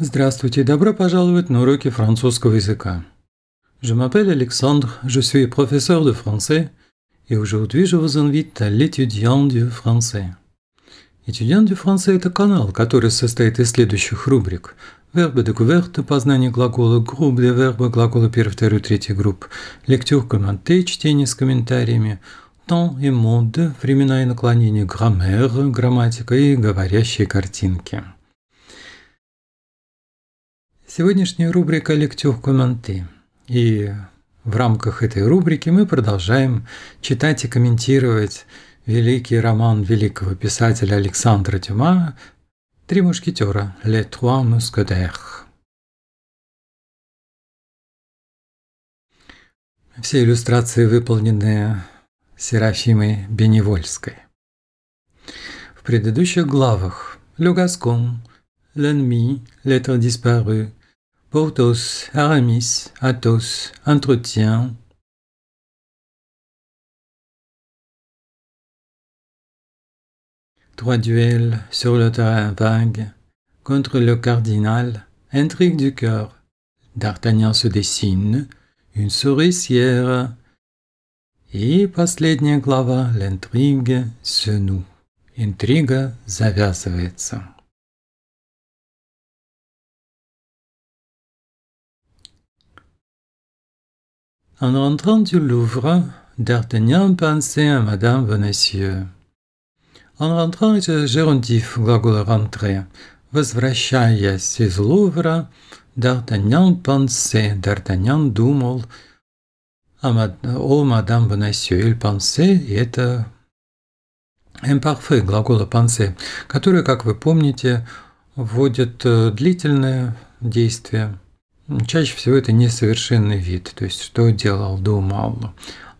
Здравствуйте, добро пожаловать на уроки французского языка. Je m'appelle Alexandre, je suis professeur de français et aujourd'hui je vous invite à l'étudiant du français. Étudiant du français – это канал, который состоит из следующих рубрик. Вербы декуверты – познание глагола, групп для верба, глаголы первой, второй, третьей групп, лектюр комменты, чтение с комментариями, temps и mode, времена и наклонения, граммер, грамматика и говорящие картинки. Сегодняшняя рубрика «Лектюр комменты». И в рамках этой рубрики мы продолжаем читать и комментировать великий роман великого писателя Александра Дюма «Три мушкетера» «Les trois mousquetaires». Все иллюстрации выполнены Серафимой Беневольской. В предыдущих главах «Le Gascon», «L'ennemi», «L'être disparu», Porthos, Aramis, Athos, entretien. Trois duels sur le terrain vague contre le cardinal, intrigue du cœur. D'Artagnan se dessine, une souricière. Et, последняя глава, l'intrigue, se noue. Intrigue завязывается. En rentrant du Louvre, D'Artagnan pensait à Madame Bonacieux. Он rentrant из Жерундив, глагол «rentrer». Возвращаясь из Лувра, Д'Артаньян pensait, Д'Артаньян думал о, мад... о мадам Бонасье. Il pensait, это imparfait, глагола penser, который, как вы помните, вводит э, длительное действие – Чаще всего это несовершенный вид, то есть что делал, думал.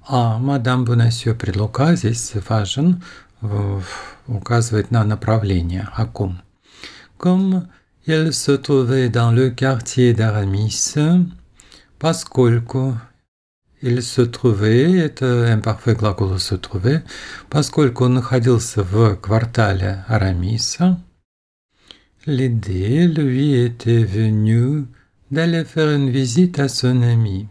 А мадам Бонасье предлога. здесь важен, указывает на направление, о ком. Comme elle se trouvait dans le quartier d'Aramis, поскольку il se trouvait, это imparfait глагол se trouver, поскольку он находился в квартале Арамиса, l'idée lui était venue d'aller faire une visite à son ami.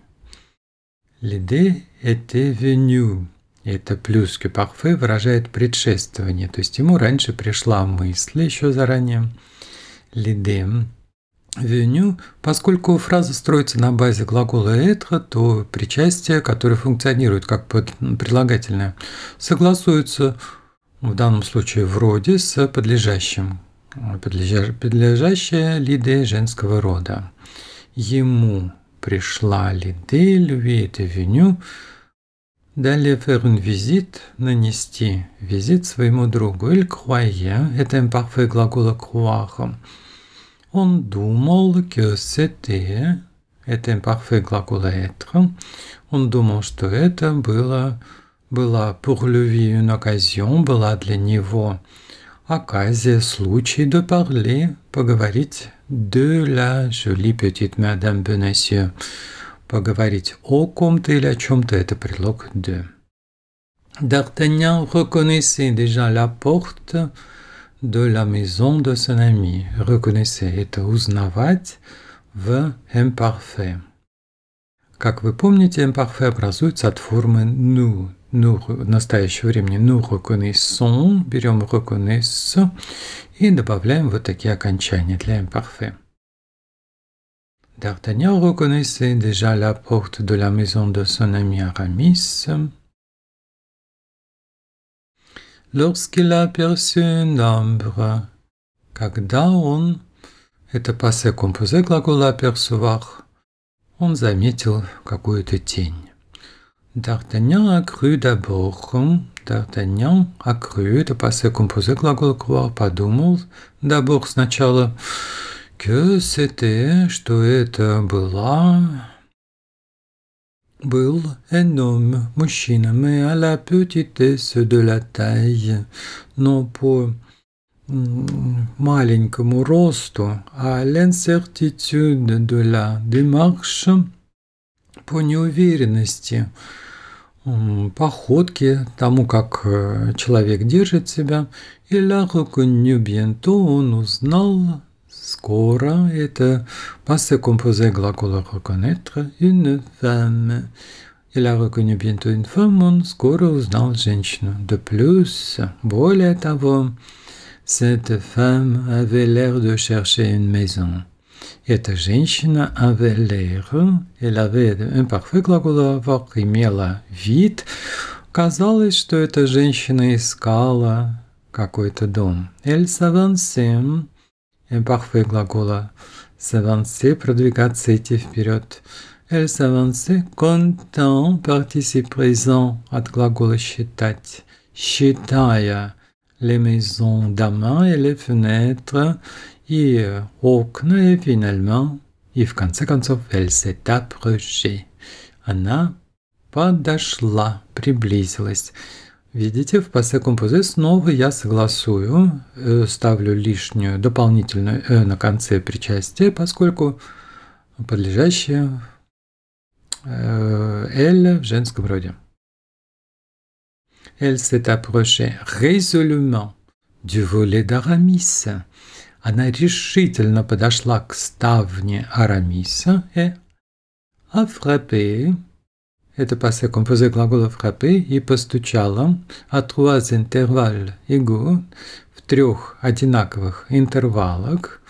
L'idée était venue. Это плюс к парфе выражает предшествование. То есть ему раньше пришла мысль еще заранее. Лидем. Веню, поскольку фраза строится на базе глагола «être», то причастие, которое функционирует как предлогательное, согласуется в данном случае вроде с подлежащим, подлежащее лиде женского рода ему пришла лиды любви и виню. Далее faire визит нанести визит своему другу. Il croyait, это imparfait глагола croire. Он думал que c'était, это imparfait глагола être. Он думал, что это было, было pour lui une occasion, была для него оказия, случай de parler, поговорить de la jolie petite madame Bonacieux. Поговорить о ком-то или о чем-то – это предлог de. D'Artagnan reconnaissait déjà la porte de la maison de son ami. Reconnaissait – это узнавать в imparfait. Как вы помните, imparfait образуется от формы nous nous, в настоящее время nous reconnaissons, берем reconnaissons и добавляем вот такие окончания для imparfait. D'Artagnan reconnaissait déjà la porte de la maison de son ami Aramis. Lorsqu'il aperçut une ombre, когда он, это passé composé глагол apercevoir, он заметил какую-то тень. D'Artagnan a cru d'abord. D'Artagnan a cru, de passer composé глагол croire, подумал d'abord сначала, que c'était, что это была, был un homme, мужчина, mais à la petitesse de la taille, non pour маленькому росту, à l'incertitude de la démarche, по неуверенности, походке, тому, как человек держит себя. И ляху бьенто он узнал скоро. Это passé composé глагола reconnaître une femme. Il a reconnu bientôt une femme, он скоро узнал женщину. De plus, более того, cette femme avait l'air de chercher une maison. Эта женщина avait l'air, elle avait imparfait глагола avoir, имела вид. Казалось, что эта женщина искала какой-то дом. Elle s'avançait, imparfait глагола s'avancer, продвигаться, идти вперед. Elle s'avançait, content, participe présent от глагола считать. Считая les maisons d'amants et les fenêtres, и окна, ну и финально, и в конце концов Эльсета Прюши. Она подошла, приблизилась. Видите, в пассе композе снова я согласую, э, ставлю лишнюю дополнительную «э» на конце причастия, поскольку подлежащее э, «эль» в женском роде. «Elle s'est approchée résolument du volet d'Aramis». Она решительно подошла к ставне Арамиса и э, «а фраппе» – это пасе композе глагола «фраппе» и постучала «а trois intervalles игу в трех одинаковых интервалах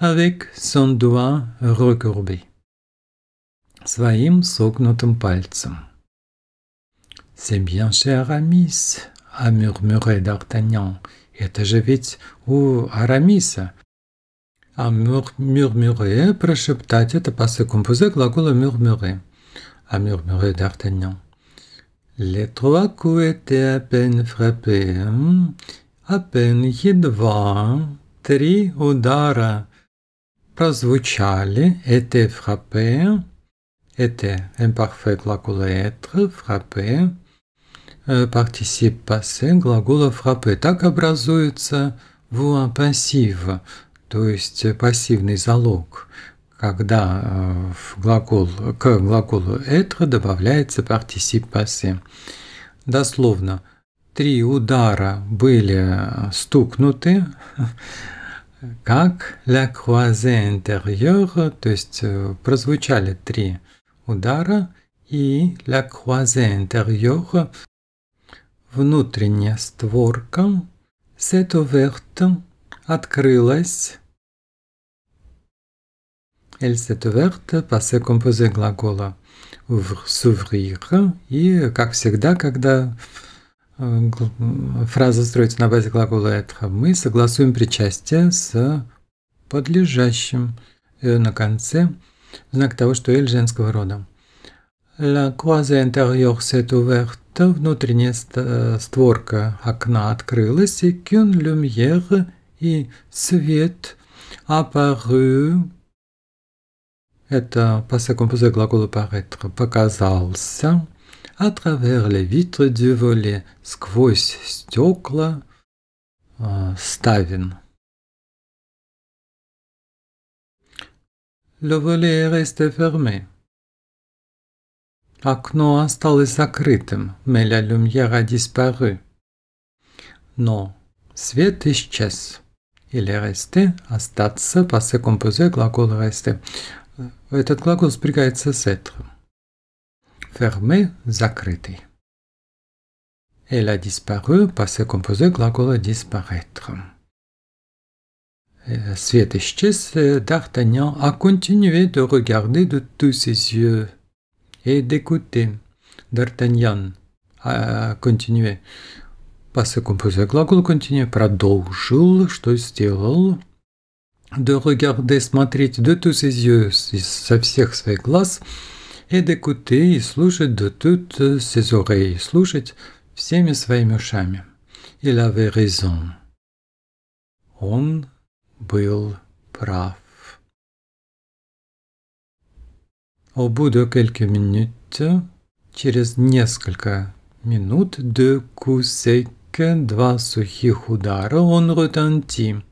«avec son doigt recourbé» своим согнутым пальцем. «C'est bien, cher Aramis», – а murmuré D'Artagnan – это же ведь у Арамиса. А «мюрмюре» прошептать – это пасы компузе глагола «мюрмюре». А «мюрмюре» – Д'Артаньян. Les trois coups étaient à peine frappés. À peine едва три удара прозвучали. Étaient frappés. Était imparfait глагола «être», «frapper». Э, партицип passé глагола «фраппе». Так образуется «voix passive», то есть э, пассивный залог, когда э, в глагол, к глаголу «être» добавляется партицип passé. Дословно, три удара были стукнуты, как «la croisée intérieure», то есть прозвучали три удара, и «la croisée intérieure» Внутренняя створка «Сет открылась. «Elle s'est ouverte» – passé глагола «s'ouvrir». И, как всегда, когда э, фраза строится на базе глагола «être», мы согласуем причастие с подлежащим э, на конце знак того, что «эль» женского рода. «La croise intérieure s'est ouverte» будто внутренняя э, створка окна открылась, и «Кюн люмьер» и «свет» «апарю» это по composé глаголу «paraître» «показался» а travers les vitres du volet» «сквозь стекла» э, «ставин». Le volet est fermé. Окно осталось закрытым, Меля Люмьера disparu. Но свет исчез. Il est resté, остаться, passé composé, глагол resté. Этот глагол сбегается с être. Fermé, закрытый. Elle a disparu, passé composé, глагол disparaître. Свет исчез, D'Artagnan a continué de regarder de tous ses yeux. et d'écouter. D'Artagnan a continué. Поскольку глагол continué, продолжил, что сделал. De regarder, смотреть de tous ses yeux, со всех своих глаз. Et d'écouter, и слушать de toutes ses oreilles, слушать всеми своими ушами. Il avait raison. Он был прав. Au bout de quelques minutes, через несколько минут, до coups два сухих удара, он ротанти.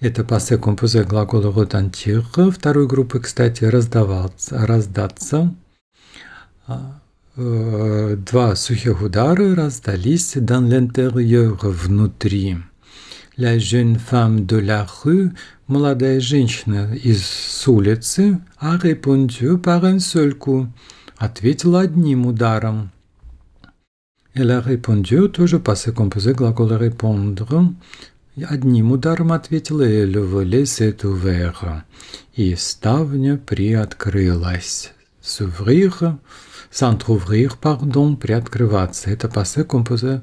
Это пассе композе глагола retentir. Второй группы, кстати, раздаваться, раздаться. А, э, два сухих удара раздались dans l'intérieur, внутри. La jeune femme de la rue молодая женщина из с улицы, а репунтю паренсольку, ответила одним ударом. Elle a répondu, тоже passé composé глагол répondre. Одним ударом ответила et le volet s'est И ставня приоткрылась. S'ouvrir, s'entrouvrir, pardon, приоткрываться. Это passé composé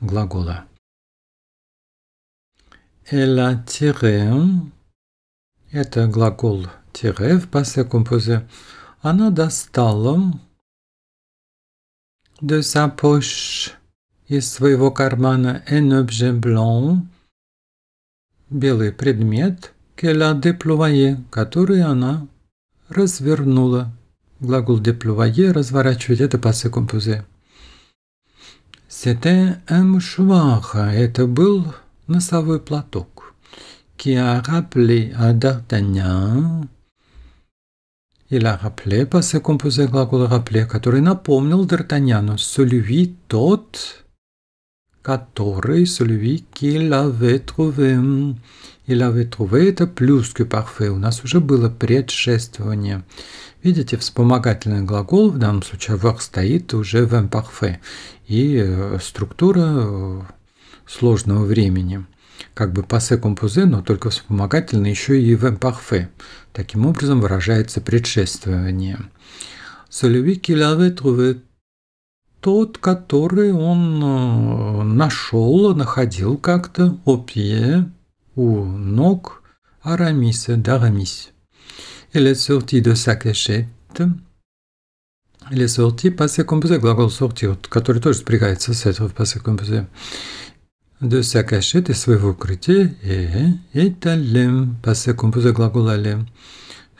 глагола. «Эла тире» – это глагол «тире» в пассе композе. Она достала de sa poche из своего кармана un objet blanc – белый предмет qu'elle a déployé, который она развернула. Глагол déployer – разворачивать – это пассе композе. C'était un mouchoir – это был носовой платок, qui a rappelé à D'Artagnan, il a rappelé, passé composé глагол rappeler, который напомнил Д'Артаньяну, celui, тот, который, celui qu'il avait trouvé. Il avait trouvé это plus que parfait. У нас уже было предшествование. Видите, вспомогательный глагол, в данном случае вор стоит уже в imparfait. И э, структура э, сложного времени. Как бы пассе компузе, но только вспомогательно еще и в импарфе. Таким образом выражается предшествование. Celui qui l'avait тот, который он э, нашел, находил как-то Опье, у ног Арамиса, д'Арамис. Или est sorti de sa cachette. Il est sorti, passé глагол sortir, который тоже спрягается с этого в passé de sa cachette et своего укрытия et, et passé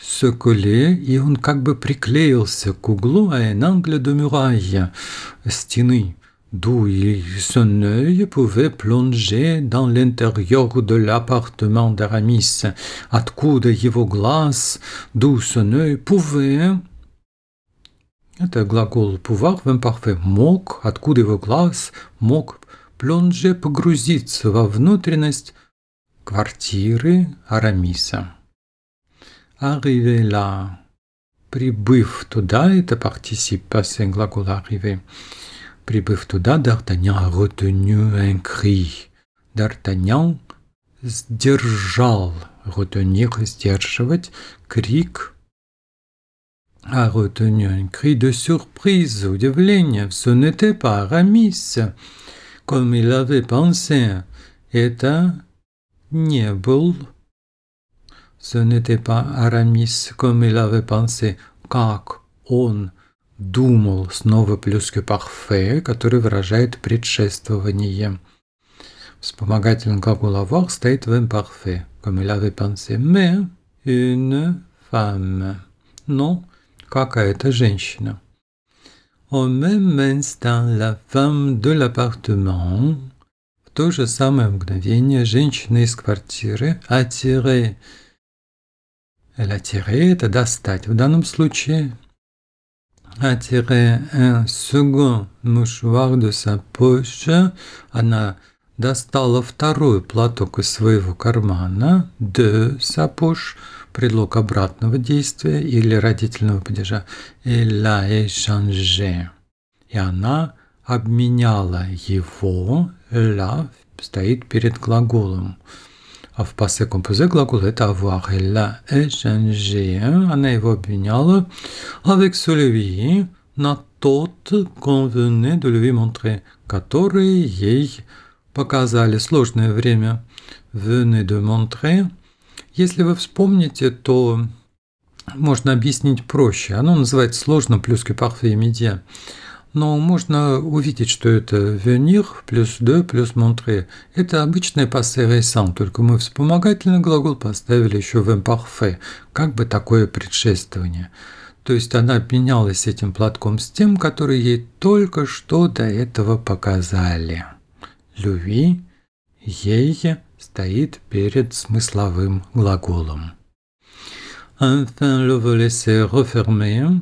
se coller, и он как бы приклеился к углу à un angle de muraille, стены, d'où son œil pouvait plonger dans l'intérieur de l'appartement d'Aramis, откуда его глаз, d'où son œil pouvait это глагол pouvoir в imparfait. Мог, откуда его глаз, Плонже погрузится во внутренность квартиры Арамиса. Arrivé là. Прибыв туда, это participe passé э, глагол arrivé. Прибыв туда, Д'Артаньян retenu un cri. Д'Артаньян сдержал, retenir, сдерживать, крик, а retenu un cri de surprise, удивление. Ce n'était pas Aramis comme il это не был. Ce n'était pas Aramis comme il avait pensé, как он думал, снова плюс парфе, который выражает предшествование. Вспомогательный глагол avoir стоит в imparfait, comme il avait pensé, mais une femme. Но какая-то женщина. En même instant, la femme de l'appartement, в то же самое мгновение, женщина из квартиры, attirée, elle attirée, это достать в данном случае, attirée un э, second mouchoir de sa poche, она достала второй платок из своего кармана, de sa poche, предлог обратного действия или родительного падежа ла a échangé». И она обменяла его, ла стоит перед глаголом. А в пассе композе глагол это avoir. ла a échangé. Она его обменяла avec celui на тот qu'on venait de lui montrer, который ей показали сложное время. Venait de montrer – если вы вспомните, то можно объяснить проще. Оно называется сложно плюс que parfait média. Но можно увидеть, что это venir плюс de плюс montrer. Это обычное passé récent, только мы вспомогательный глагол поставили еще в imparfait, как бы такое предшествование. То есть она обменялась этим платком с тем, который ей только что до этого показали. Люви, ей, стоит перед смысловым глаголом. Enfin le volet s'est refermé.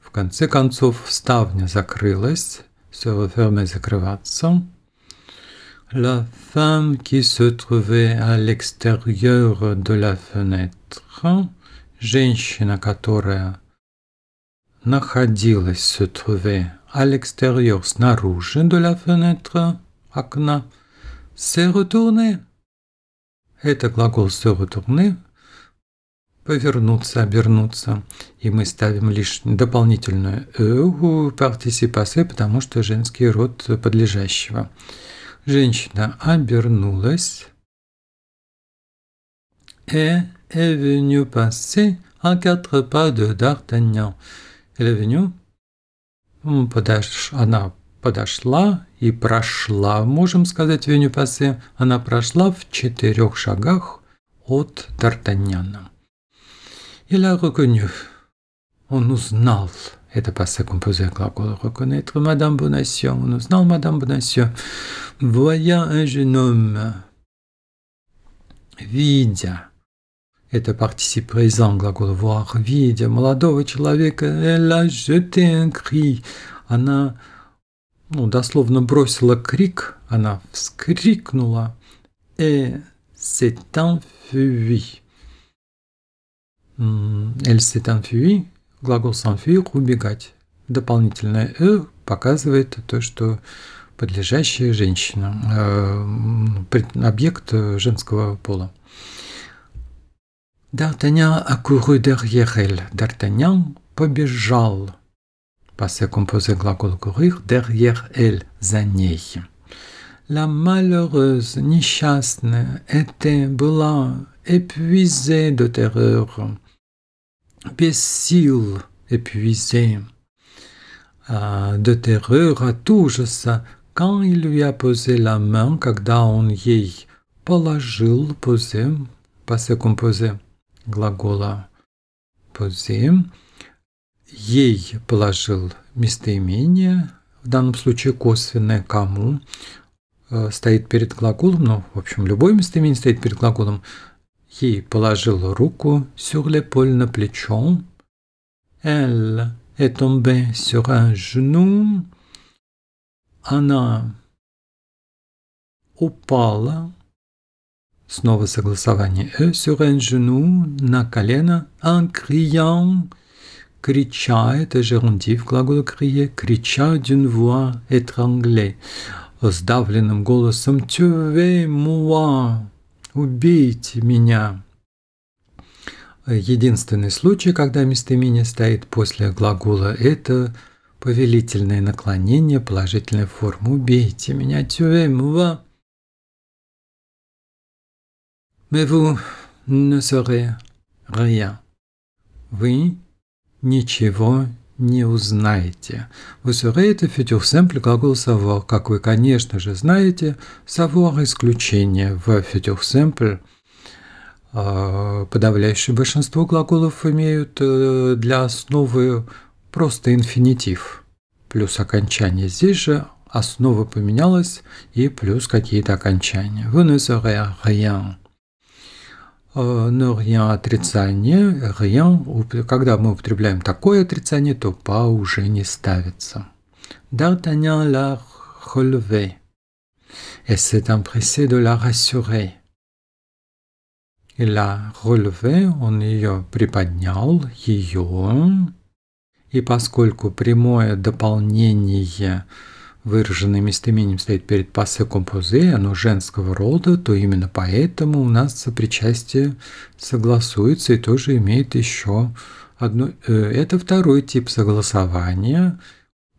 В конце концов, ставня закрылась. Se refermer – закрываться. La femme qui se trouvait à l'extérieur de la fenêtre, женщина, которая находилась, se trouvait à l'extérieur, снаружи de la fenêtre, окна, s'est retournée, это глагол «сёвотурны» – «повернуться», «обернуться». И мы ставим лишь дополнительную «эу» партисипасы, потому что женский род подлежащего. Женщина обернулась. «Э» est venue passer à «А quatre pas de D'Artagnan. Elle est venue. Подош... Она подошла и прошла, можем сказать, Венюпассе, она прошла в четырех шагах от Д'Артаньяна. Il a Он узнал. Это passé composé глагол reconnaître. Madame Bonacieux. Он узнал Madame Bonacieux. Voyant un jeune homme. Видя. Это партицип présent глагол voir. Видя молодого человека. Elle a jeté un cri. Она ну, дословно бросила крик, она вскрикнула «Et «Э, s'est enfui». «Elle s'est enfui» – глагол «s'enfuir» – «убегать». Дополнительное э показывает то, что подлежащая женщина, э, объект женского пола. Д'Артаньян accourut derrière elle. Д'Артаньян побежал – passé composé glagol courir, derrière elle, zanier La malheureuse Nishasne était blanche épuisée de terreur, bécile, épuisée euh, de terreur à tout ça quand il lui a posé la main, quand on lui a posé, passé composé, glagola, posé, ей положил местоимение, в данном случае косвенное, кому э, стоит перед глаголом, ну, в общем, любое местоимение стоит перед глаголом, ей положил руку sur l'épaule на плечо, elle est tombée sur un genou, она упала, снова согласование, «э» sur un genou, на колено, en criant, крича, это жерундив глагол крие, крича d'une voix étranglée, сдавленным голосом «Tuez moi!» «Убейте меня!» Единственный случай, когда местоимение стоит после глагола, это повелительное наклонение положительной формы «Убейте меня!» «Tuez moi!» «Mais vous ne serez rien!» «Вы ничего не узнаете. Вы сюрете фитюр сэмпль глагол савор. Как вы, конечно же, знаете, савор – исключение в фитюр сэмпль. А, подавляющее большинство глаголов имеют э, для основы просто инфинитив плюс окончание. Здесь же основа поменялась и плюс какие-то окончания. Вы не rien. Э, но rien отрицание, rien, когда мы употребляем такое отрицание, то па уже не ставится. D'Artagnan l'a relevé, et s'est empressé de la rassurer. И la relevé, он ее приподнял, ее, и поскольку прямое дополнение – выраженное местоимением стоит перед пассе композе, оно женского рода, то именно поэтому у нас сопричастие согласуется и тоже имеет еще одно... Э, это второй тип согласования,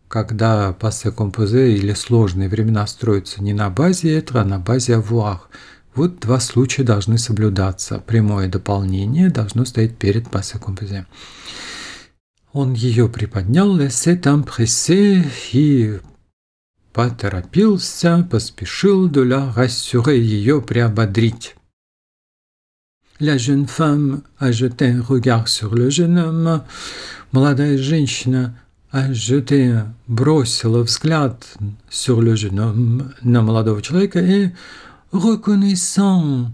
когда пассе композе или сложные времена строятся не на базе этого, а на базе авуах. Вот два случая должны соблюдаться. Прямое дополнение должно стоять перед пассе композе. Он ее приподнял, «Лесе там прессе» и поторопился, поспешил la rassurer ее, приободрить. La jeune femme a jeté un regard sur le jeune homme. jeune женщина a jeté, бросила взгляд sur le jeune homme, на jeune homme, et reconnaissant,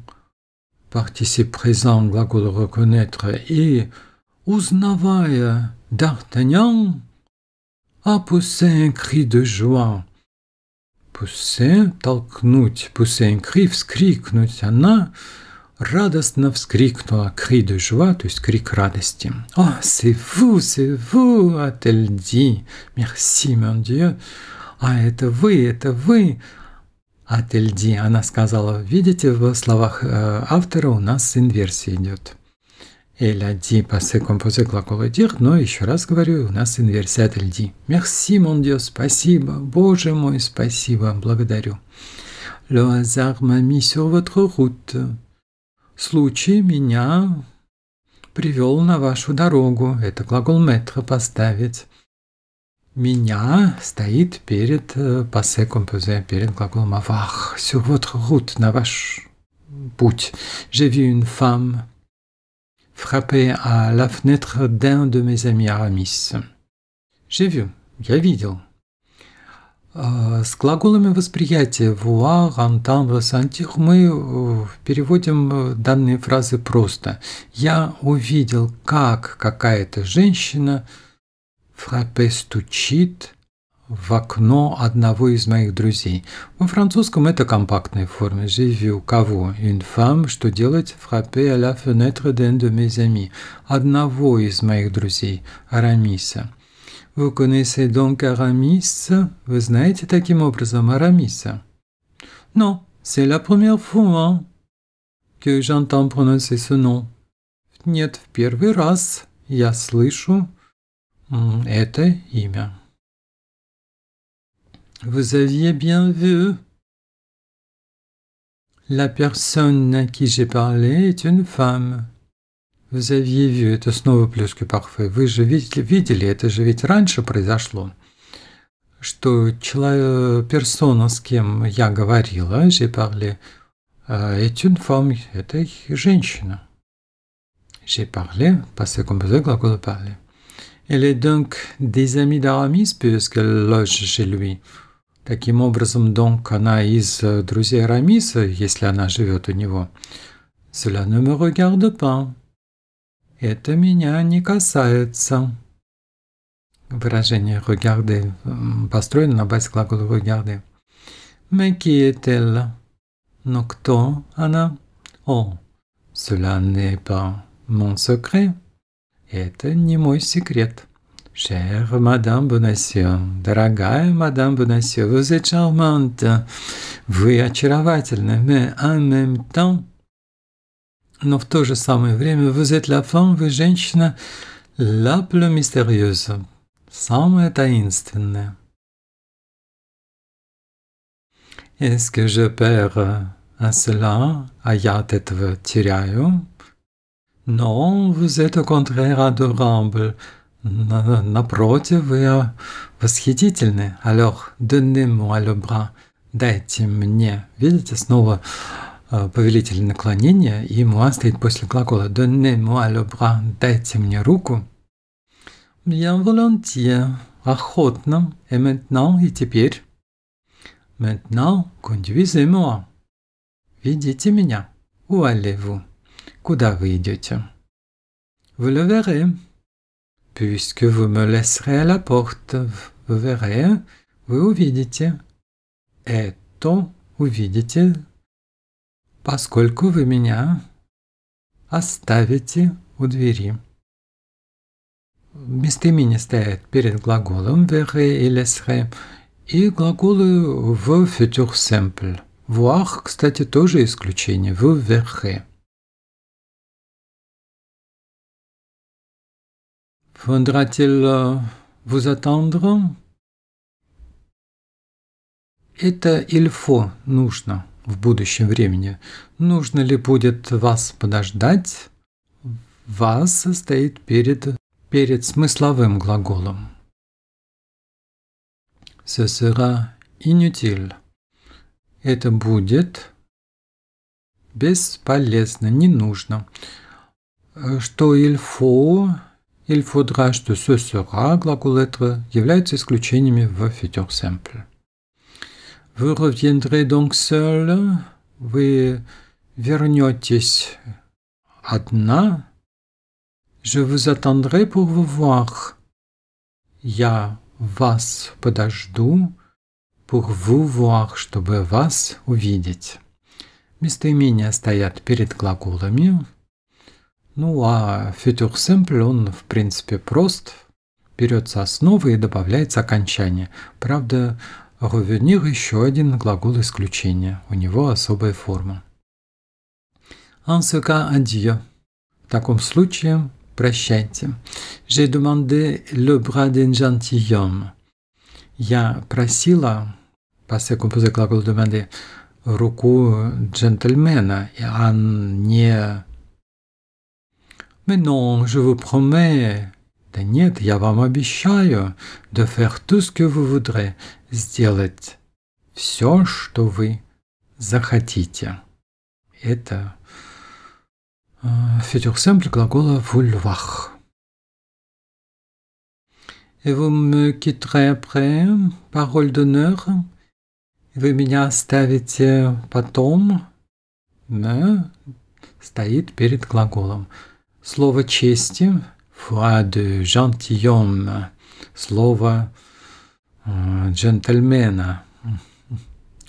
participe présent, глагол reconnaître, et узнавая D'Artagnan, a poussé un cri de joie. Пуссе – толкнуть, пуссе кри – вскрикнуть. Она радостно вскрикнула «кри жва», то есть крик радости. «О, c'est vous, c'est vous!» – отель ди. «Merci, mon Dieu!» «А, это вы, это вы!» Отель ди. Она сказала, видите, в словах э, автора у нас инверсия идет. «Эль ди пассе композе глагола дир», но еще раз говорю, у нас инверсиат льди. «Мерси, мон дио», спасибо, «Боже мой, спасибо, благодарю». «Le hasard m'a mis sur votre route». «Случай меня привел на вашу дорогу». Это глагол метро поставить. «Меня» стоит перед э, пассе композе, перед глаголом «авах». «Sur votre route» на ваш путь. «J'ai vu une femme» frappé à la fenêtre d'un de mes amis Арамис. Живю, я видел. А, С глаголами восприятия «вуа», «гантам», «расантих» мы э, переводим э, данные фразы просто. «Я увидел, как какая-то женщина фраппе стучит», в окно одного из моих друзей. Во французском это компактная форма. J'ai vu у кого? Une femme, что делать? Frapper à la fenêtre d'un de mes amis. Одного из моих друзей. Арамиса. Вы connaissez donc Aramis? Вы знаете таким образом Арамиса? Non, c'est la première fois que j'entends prononcer ce nom. Нет, в первый раз я слышу это имя. Vous aviez bien vu. La personne à qui j'ai parlé est une femme. Vous aviez vu, это снова плюс que parfait. « Вы же vu, видели, это же ведь раньше произошло, что человек, персона, с кем я говорила, j'ai parlé, est une femme, это женщина. J'ai parlé, passé composé, gлагол parler. Elle est donc des amis d'Aramis puisqu'elle loge chez lui. Таким образом, donc она из э, друзей Рамиса, если она живет у него. Cela ne me regarde pas. Это меня не касается. Выражение regarder построено на базе глагола regarder. Mais qui est-elle? Но кто она? О, oh, cela n'est pas mon secret. Это не мой секрет. Chère Madame Bonacieux, дорогая Madame Bonacieux, vous êtes charmante, vous êtes очаровательne, mais en même temps, но в même temps, vous êtes la femme, vous, женщина la plus mystérieuse, самая таинственная. Est-ce que je perds à cela, à я от этого Non, vous êtes au contraire adorable. Напротив, вы восхитительны. Alors, donnez-moi le bras. Дайте мне. Видите, снова э, повелитель наклонения, и муа стоит после глагола «Donnez-moi le bras» – «Дайте мне руку». Я volontiers» – «Охотно». «Et maintenant» – «И теперь». «Maintenant» – «Conduisez-moi» – «Ведите меня». «Où allez-vous» – «Куда вы идете?» «Vous le verrez» Puisque vous me laisserez à la porte, vous verrez, вы увидите. Это увидите, поскольку вы меня оставите у двери. Местоимение стоит перед глаголом «verre» и «laisserai» и глаголы в futur simple. «Voir», кстати, тоже исключение, «vous verrez». Faudra-t-il euh, vous attendre Это «ильфо» нужно в будущем времени. Нужно ли будет вас подождать? «Вас» стоит перед, перед смысловым глаголом. Ce sera inutile. Это будет бесполезно, не нужно. Э, что «il il faudra de ce sera глаголы являются исключениями в futur simple. Вы reviendrez donc seul, вы вернетесь одна, je vous attendrai pour vous voir. Я вас подожду, pour vous voir, чтобы вас увидеть. Местоимения стоят перед глаголами, ну а фетюр сэмпл, он в принципе прост. Берется основа и добавляется окончание. Правда, ревенир еще один глагол исключения. У него особая форма. Ансека адье. В таком случае прощайте. J'ai demandé le bras d'un gentilhomme. Я просила, passé composé глагол demander, руку джентльмена, а не Mais non, je vous promets. Да нет, я вам обещаю. De faire tout ce que vous voudrez. Сделать все, что вы захотите. Это futur simple глагола vouloir. Et vous me quitterez après, parole d'honneur. Вы меня оставите потом. «me» стоит перед глаголом. Слово чести, foi de gentilhomme, слово э, джентльмена,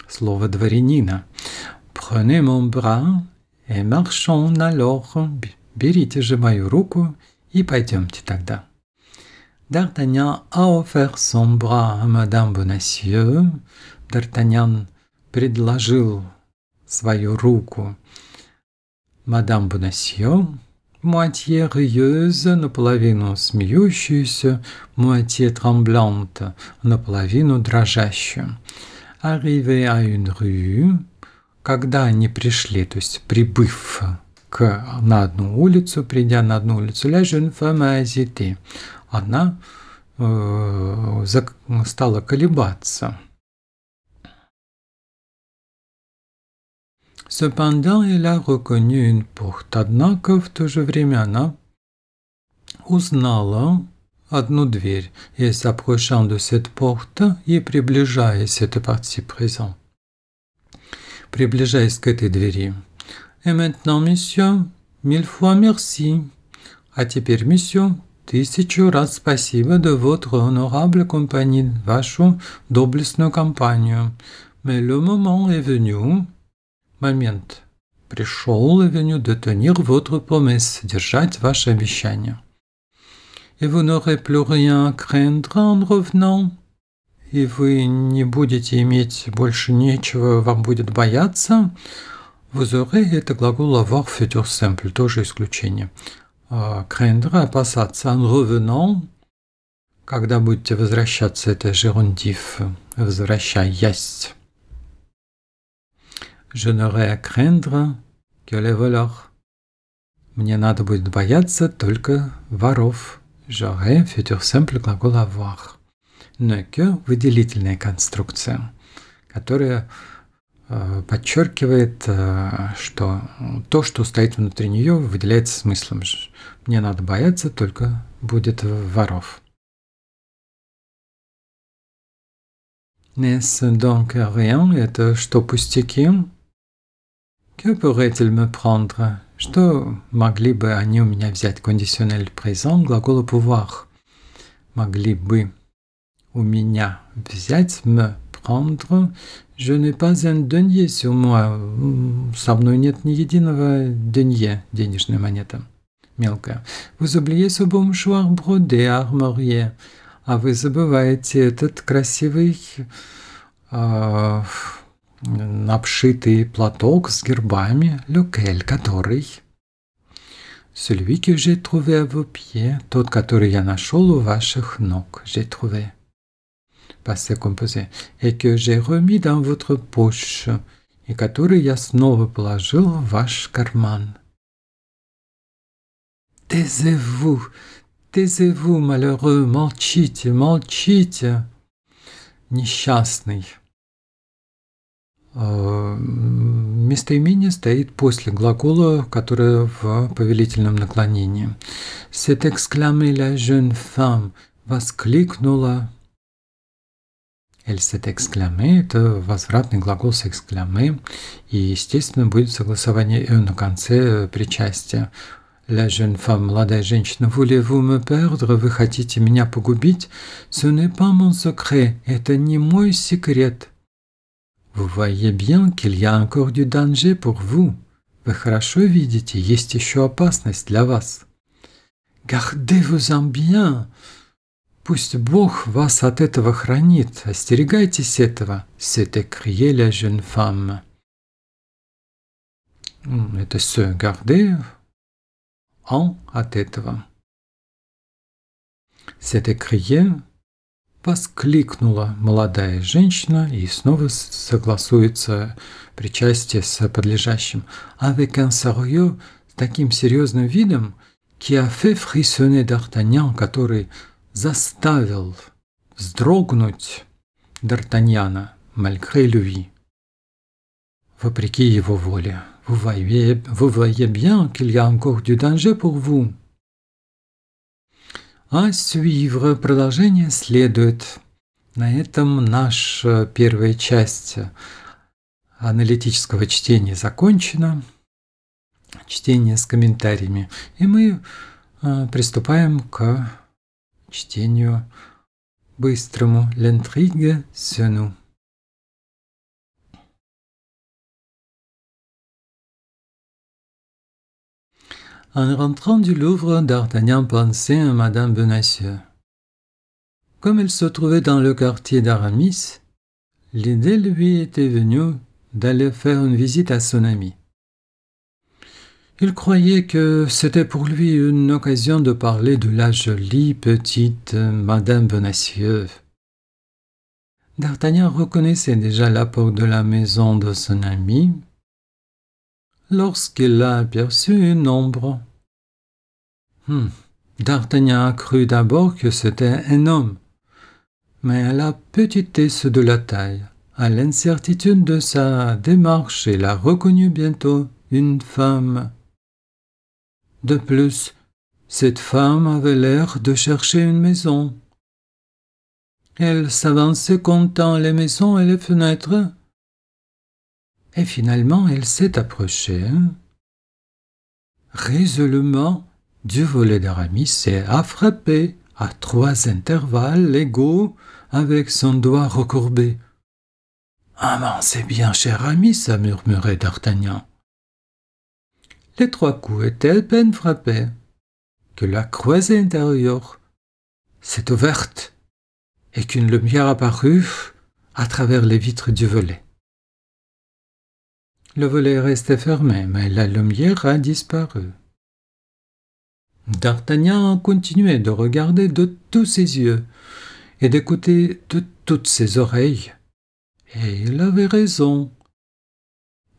слово дворянина. Prenez mon bras et marchons alors. Берите же мою руку и пойдемте тогда. Д'Артаньян a offert son bras à мадам Бонасье. Д'Артаньян предложил свою руку мадам Бонасье moitié rieuse, наполовину смеющуюся, moitié tremblante, наполовину дрожащую. Arrivé à une rue, когда они пришли, то есть прибыв к, на одну улицу, придя на одну улицу, la jeune femme a hésité, она э, стала колебаться. Cependant, il a reconnu une porte, однако в то же время она узнала одну дверь et s'approchant de cette porte и приближаясь, это partie présent, приближаясь к этой двери. Et maintenant, monsieur, mille fois merci. А теперь, monsieur, тысячу раз спасибо de votre honorable compagnie, вашу доблестную компанию. Mais le moment est venu, момент. Пришел Левеню détenir votre promesse, держать ваше обещание. Et vous n'aurez plus rien craindre en revenant. И вы не будете иметь больше нечего, вам будет бояться. Vous aurez – это глагол avoir futur simple, тоже исключение. «А craindre – опасаться. En revenant – когда будете возвращаться, это жерундив, возвращаясь. Je n'aurai à craindre que les voleurs. Мне надо будет бояться только воров. J'aurai futur simple глагол avoir. Но que – выделительная конструкция, которая э, подчеркивает, э, что то, что стоит внутри нее, выделяется смыслом. Мне надо бояться только будет воров. N'est donc rien, это что пустяки, Que pourrait-il me prendre Что могли бы они у меня взять? Кондиционель présent, глагол pouvoir. Могли бы у меня взять, me prendre. Je n'ai pas un denier sur moi. Со мной нет ни единого denier, денежная монета. Мелкая. Vous oubliez ce beau mouchoir brodé armorier. А вы забываете этот красивый... Euh, обшитый платок с гербами люкель, который... Celui que j'ai trouvé à vos pieds, тот, который я нашел у ваших ног, j'ai trouvé. Passé composé. Et que j'ai remis dans votre poche, и который я снова положил в ваш карман. Taisez-vous, taisez-vous, malheureux, молчите, молчите. Несчастный. Э, местоимение стоит после глагола, которое в повелительном наклонении. «C'est exclamé la jeune femme» – «воскликнула». «Elle s'est exclamé» – это возвратный глагол с «s'exclamer», и, естественно, будет согласование «e» на конце причастия. «La jeune femme» – «молодая женщина» – «Voulez-vous me perdre?» – «Вы хотите меня погубить?» «Ce n'est pas mon secret» – «Это не мой секрет». Vous voyez bien qu'il y a encore du danger pour vous. Вы хорошо видите, есть еще опасность для вас. Gardez-vous-en bien. Пусть Бог вас от этого хранит. Остерегайтесь этого. C'est écrié la jeune femme. Это se gardez en от этого. C'est écrié Воскликнула молодая женщина и снова согласуется причастие с подлежащим. «Avec un sérieux» с таким серьезным видом, «qui a fait frissonner D'Artagnan», который заставил вздрогнуть Д'Артаньяна, «malgré lui», вопреки его воле. «Vous voyez, vous voyez bien qu'il y a encore du danger pour vous». А сюивр продолжение следует. На этом наша первая часть аналитического чтения закончена. Чтение с комментариями. И мы а, приступаем к чтению быстрому «L'intrigue Сену. En rentrant du Louvre, D'Artagnan pensait à Madame Bonacieux. Comme elle se trouvait dans le quartier d'Aramis, l'idée lui était venue d'aller faire une visite à son ami. Il croyait que c'était pour lui une occasion de parler de la jolie petite Madame Bonacieux. D'Artagnan reconnaissait déjà la porte de la maison de son ami, lorsqu'il aperçut une ombre. Hmm. D'Artagnan crut d'abord que c'était un homme, mais à la petitesse de la taille, à l'incertitude de sa démarche, il a reconnut bientôt une femme. De plus, cette femme avait l'air de chercher une maison. Elle s'avançait comptant les maisons et les fenêtres et finalement, elle s'est approchée hein. résolument du volet d'Aramis et a frappé à trois intervalles égaux avec son doigt recourbé. Ah c'est bien, cher ami, ça murmurait D'Artagnan. Les trois coups étaient à peine frappés que la croisée intérieure s'est ouverte et qu'une lumière apparut à travers les vitres du volet. Le volet restait fermé, mais la lumière a disparu. D'Artagnan continuait de regarder de tous ses yeux et d'écouter de toutes ses oreilles. Et il avait raison.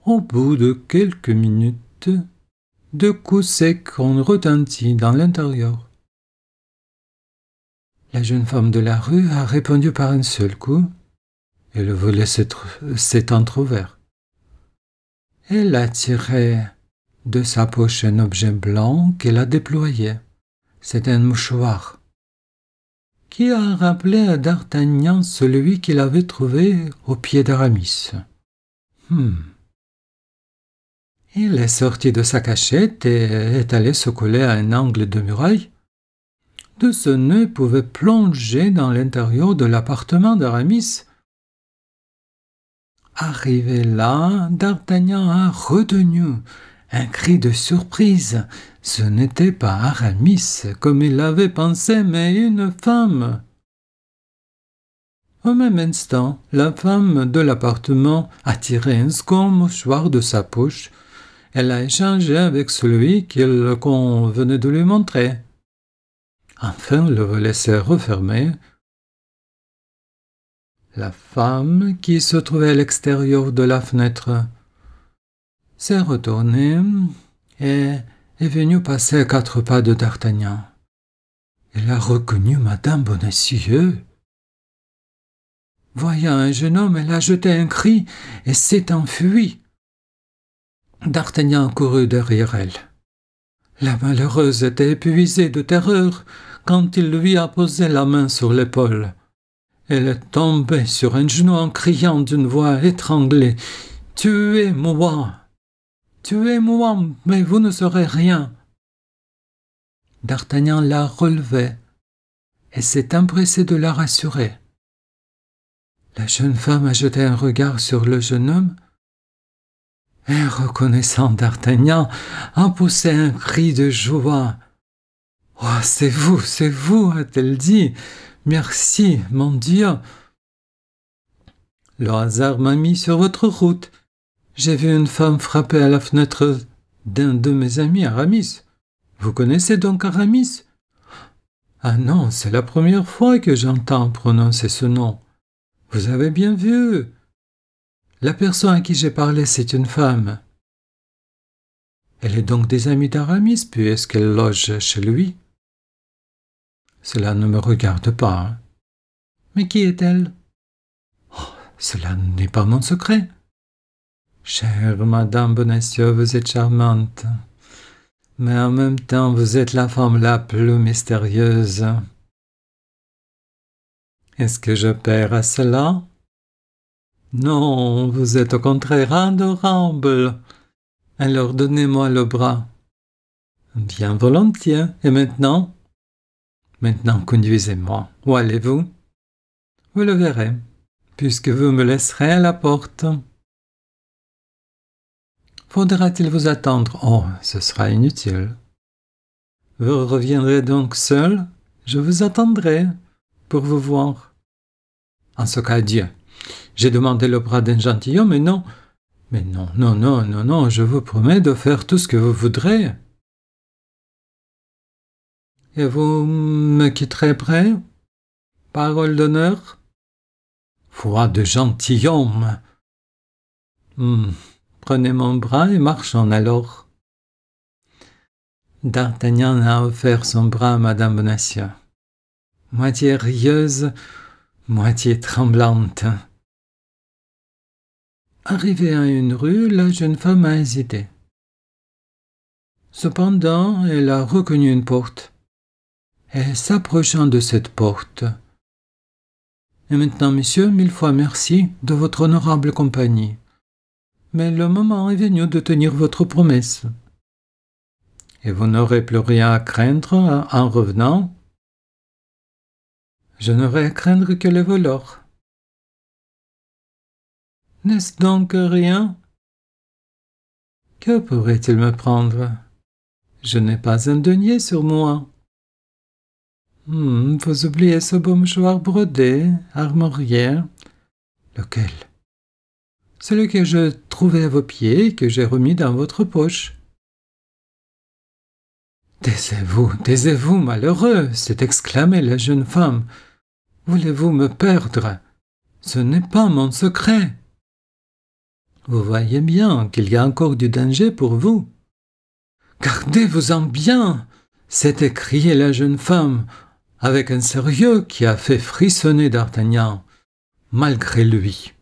Au bout de quelques minutes, deux coups secs ont retenti dans l'intérieur. La jeune femme de la rue a répondu par un seul coup, et le volet s'est entr'ouvert. Elle a tiré de sa poche un objet blanc qu'elle a déployé. C'est un mouchoir qui a rappelé à D'Artagnan celui qu'il avait trouvé au pied d'Aramis. Il hmm. est sorti de sa cachette et est allé se coller à un angle de muraille. De ce nœud pouvait plonger dans l'intérieur de l'appartement d'Aramis Arrivé là, D'Artagnan a retenu un cri de surprise. Ce n'était pas Aramis comme il l'avait pensé, mais une femme. Au même instant, la femme de l'appartement a tiré un second mouchoir de sa poche. Elle a échangé avec celui qu'il convenait de lui montrer. Enfin, le volet s'est refermé, la femme, qui se trouvait à l'extérieur de la fenêtre, s'est retournée et est venue passer à quatre pas de D'Artagnan. Elle a reconnu Madame Bonacieux. Voyant un jeune homme, elle a jeté un cri et s'est enfuie. D'Artagnan courut derrière elle. La malheureuse était épuisée de terreur quand il lui a posé la main sur l'épaule. Elle tombée sur un genou en criant d'une voix étranglée Tuez-moi Tuez-moi, mais vous ne serez rien D'Artagnan la relevait et s'est empressé de la rassurer. La jeune femme a jeté un regard sur le jeune homme et, reconnaissant D'Artagnan, a poussé un cri de joie. Oh, c'est vous, c'est vous, a-t-elle dit. Merci, mon Dieu. Le hasard m'a mis sur votre route. J'ai vu une femme frapper à la fenêtre d'un de mes amis, Aramis. Vous connaissez donc Aramis Ah non, c'est la première fois que j'entends prononcer ce nom. Vous avez bien vu. La personne à qui j'ai parlé, c'est une femme. Elle est donc des amis d'Aramis, puis est-ce qu'elle loge chez lui. Cela ne me regarde pas. Hein. Mais qui est-elle oh, Cela n'est pas mon secret. Chère Madame Bonacieux, vous êtes charmante, mais en même temps vous êtes la femme la plus mystérieuse. Est-ce que je perds à cela Non, vous êtes au contraire adorable. Alors donnez-moi le bras. Bien volontiers. Et maintenant Maintenant conduisez-moi. Où allez-vous Vous le verrez, puisque vous me laisserez à la porte. Faudra-t-il vous attendre Oh, ce sera inutile. Vous reviendrez donc seul Je vous attendrai pour vous voir. En ce cas, Dieu. J'ai demandé le bras d'un gentilhomme, mais non. Mais non, non, non, non, non, je vous promets de faire tout ce que vous voudrez. Et vous me quitterez près Parole d'honneur Foi de gentilhomme hmm, Prenez mon bras et marchons alors. D'Artagnan a offert son bras à Madame Bonacieux. Moitié rieuse, moitié tremblante. Arrivée à une rue, la jeune femme a hésité. Cependant, elle a reconnu une porte et s'approchant de cette porte. Et maintenant, monsieur, mille fois merci de votre honorable compagnie. Mais le moment est venu de tenir votre promesse. Et vous n'aurez plus rien à craindre en revenant Je n'aurai à craindre que les voleurs. N'est-ce donc rien Que pourrait-il me prendre Je n'ai pas un denier sur moi. Hmm, vous oubliez ce beau mouchoir brodé, armorière. Lequel Celui que je trouvais à vos pieds et que j'ai remis dans votre poche. Taisez-vous, taisez-vous, malheureux s'est exclamée la jeune femme. Voulez-vous me perdre Ce n'est pas mon secret. Vous voyez bien qu'il y a encore du danger pour vous. Gardez-vous-en bien s'est écriée la jeune femme avec un sérieux qui a fait frissonner d'Artagnan, malgré lui.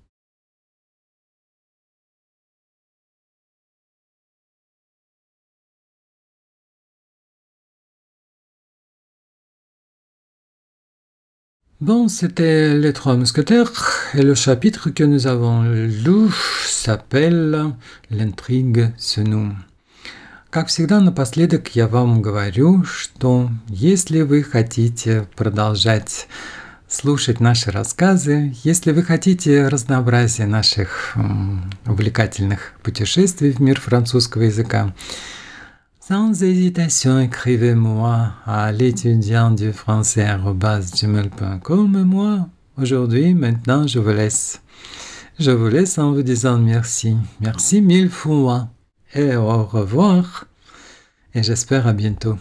Bon, c'était les trois mousquetaires et le chapitre que nous avons louche s'appelle L'intrigue se noue. Как всегда, напоследок я вам говорю, что если вы хотите продолжать слушать наши рассказы, если вы хотите разнообразие наших увлекательных путешествий в мир французского языка, Sans hésitation, écrivez-moi à l'étudiant du français gmail.com. Moi, aujourd'hui, maintenant, je vous laisse. Je vous laisse en vous disant merci. Merci mille fois. et au revoir et j'espère à bientôt.